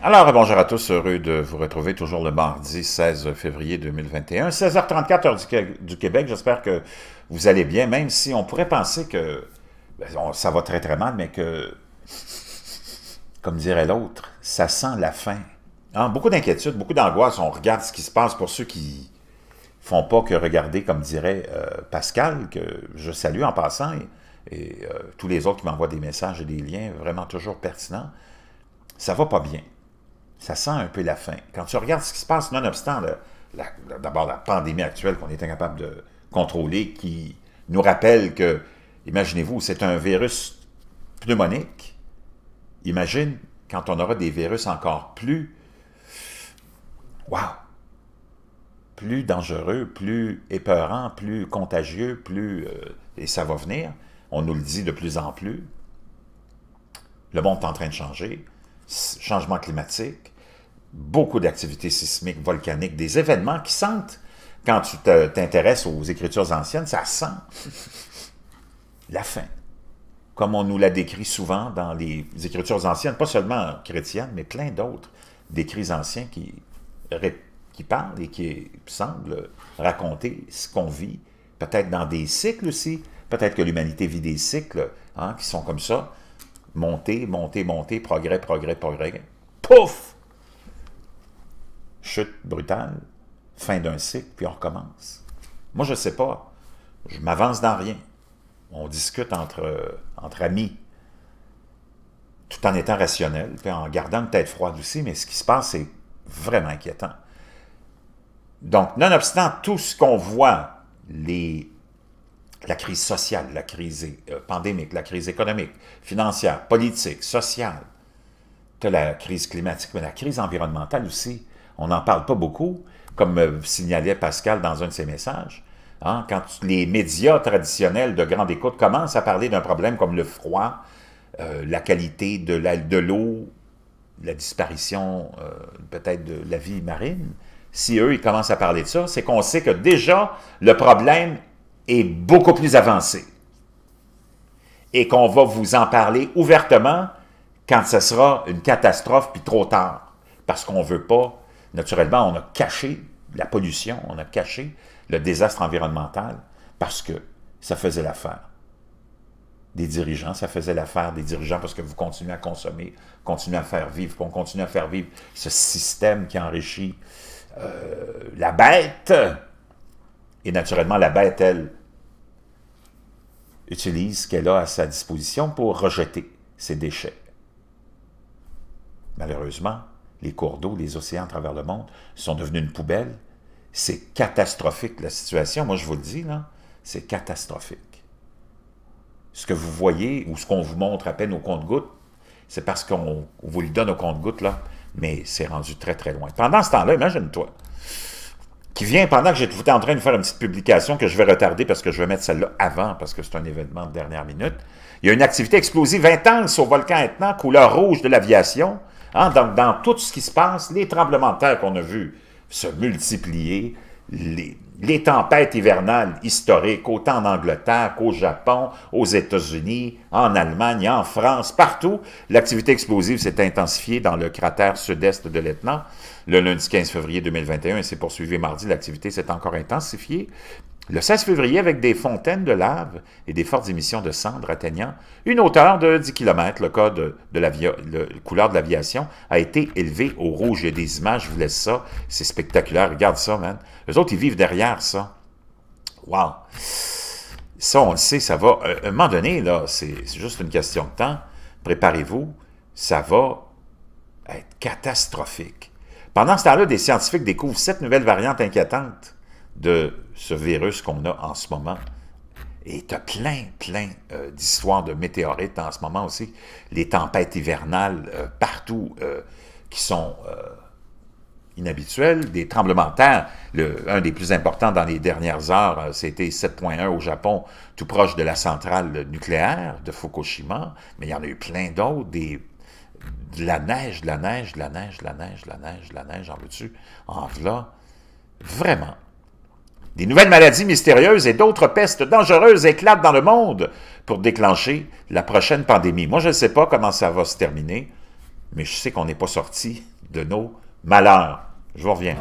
Alors, bonjour à tous, heureux de vous retrouver toujours le mardi 16 février 2021, 16h34 heure du, Québec. J'espère que vous allez bien, même si on pourrait penser que ben, ça va très très mal, mais que, comme dirait l'autre, ça sent la fin. Hein, beaucoup d'inquiétude, beaucoup d'angoisse. On regarde ce qui se passe pour ceux qui font pas que regarder, comme dirait euh, Pascal, que je salue en passant, et, euh, tous les autres qui m'envoient des messages et des liens vraiment toujours pertinents. Ça va pas bien ça sent un peu la fin. Quand tu regardes ce qui se passe, nonobstant d'abord la pandémie actuelle qu'on est incapable de contrôler, qui nous rappelle que, imaginez-vous, c'est un virus pneumonique. Imagine quand on aura des virus encore plus, wow, plus dangereux, plus épeurants, plus contagieux, plus... Euh, et ça va venir, on nous le dit de plus en plus. Le monde est en train de changer. Changement climatique, beaucoup d'activités sismiques, volcaniques, des événements qui sentent. Quand tu t'intéresses aux écritures anciennes, ça sent la fin. Comme on nous la décrit souvent dans les écritures anciennes, pas seulement chrétiennes, mais plein d'autres d'écrits anciens qui, qui parlent et qui semblent raconter ce qu'on vit, peut-être dans des cycles aussi, peut-être que l'humanité vit des cycles hein, qui sont comme ça, Monter, monter, monter progrès, progrès, progrès, pouf, chute brutale, fin d'un cycle, puis on recommence. Moi, je ne sais pas. Je m'avance dans rien. On discute entre, entre amis, tout en étant rationnel, puis en gardant une tête froide aussi, mais ce qui se passe, c'est vraiment inquiétant. Donc, nonobstant tout ce qu'on voit, les, la crise sociale, la crise euh, pandémique, la crise économique, financière, politique, sociale, la crise climatique, mais la crise environnementale aussi, on n'en parle pas beaucoup, comme euh, signalait Pascal dans un de ses messages. Hein, quand les médias traditionnels de grande écoute commencent à parler d'un problème comme le froid, euh, la qualité de l'eau, la disparition euh, peut-être de la vie marine, si eux, ils commencent à parler de ça, c'est qu'on sait que déjà, le problème est beaucoup plus avancé et qu'on va vous en parler ouvertement quand ce sera une catastrophe, puis trop tard, parce qu'on ne veut pas Naturellement, on a caché la pollution, on a caché le désastre environnemental parce que ça faisait l'affaire des dirigeants, ça faisait l'affaire des dirigeants parce que vous continuez à consommer, continuez à faire vivre, qu'on continue à faire vivre ce système qui enrichit euh, la bête. Et naturellement, la bête, elle, utilise ce qu'elle a à sa disposition pour rejeter ses déchets. Malheureusement, les cours d'eau, les océans à travers le monde sont devenus une poubelle. C'est catastrophique la situation, moi je vous le dis, là, c'est catastrophique. Ce que vous voyez ou ce qu'on vous montre à peine au compte-goutte, c'est parce qu'on vous le donne au compte-goutte, là, mais c'est rendu très très loin. Pendant ce temps-là, imagine-toi, qui vient pendant que j'étais en train de faire une petite publication que je vais retarder parce que je vais mettre celle-là avant, parce que c'est un événement de dernière minute. Il y a une activité explosive intense au volcan Etna, couleur rouge de l'aviation, Hein, donc, dans tout ce qui se passe, les tremblements de terre qu'on a vus se multiplier, les, les tempêtes hivernales historiques, autant en Angleterre qu'au Japon, aux États-Unis, en Allemagne, en France, partout, l'activité explosive s'est intensifiée dans le cratère sud-est de l'Etna. Le lundi 15 février 2021, et s'est poursuivie mardi, l'activité s'est encore intensifiée, le 16 février, avec des fontaines de lave et des fortes émissions de cendres atteignant une hauteur de 10 km, le code de la couleur de l'aviation a été élevé au rouge. Il des images, je vous laisse ça. C'est spectaculaire. Regarde ça, man. Les autres, ils vivent derrière ça. Wow! Ça, on le sait, ça va. Euh, à un moment donné, là, c'est juste une question de temps. Préparez-vous. Ça va être catastrophique. Pendant ce temps-là, des scientifiques découvrent sept nouvelles variantes inquiétantes de ce virus qu'on a en ce moment. Et tu as plein, plein euh, d'histoires de météorites en ce moment aussi. Les tempêtes hivernales euh, partout euh, qui sont inhabituelles, des tremblements de terre. un des plus importants dans les dernières heures, c'était 7.1 au Japon, tout proche de la centrale nucléaire de Fukushima. Mais il y en a eu plein d'autres, des de la neige, de la neige, de la neige, de la neige, de la neige, de la neige, en veux-tu, en voilà. Vraiment, des nouvelles maladies mystérieuses et d'autres pestes dangereuses éclatent dans le monde pour déclencher la prochaine pandémie. Moi, je ne sais pas comment ça va se terminer, mais je sais qu'on n'est pas sorti de nos malheurs. Je vous reviens.